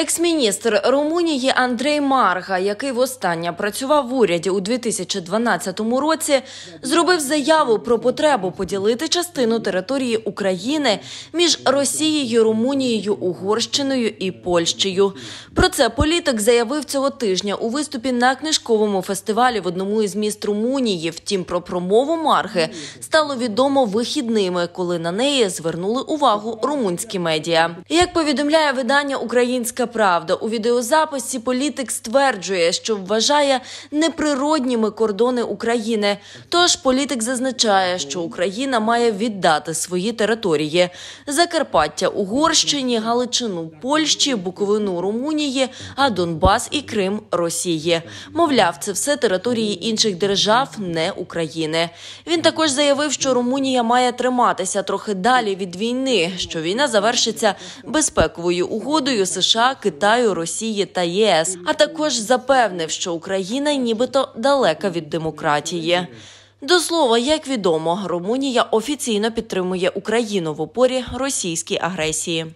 Екс-міністр Румунії Андрей Марга, який востаннє працював в уряді у 2012 році, зробив заяву про потребу поділити частину території України між Росією, Румунією, Угорщиною і Польщею. Про це політик заявив цього тижня у виступі на книжковому фестивалі в одному із міст Румунії. Втім, про промову Марги стало відомо вихідними, коли на неї звернули увагу румунські медіа. Як повідомляє видання Українська правда. У відеозаписі політик стверджує, що вважає неприродніми кордони України. Тож політик зазначає, що Україна має віддати свої території: Закарпаття Угорщині, Галичину Польщі, Буковину Румунії, а Донбас і Крим Росії. Мовляв, це все території інших держав, не України. Він також заявив, що Румунія має триматися трохи далі від війни, що війна завершиться безпековою угодою США, Китаю, Росії та ЄС, а також запевнив, що Україна нібито далека від демократії. До слова, як відомо, Румунія офіційно підтримує Україну в опорі російській агресії.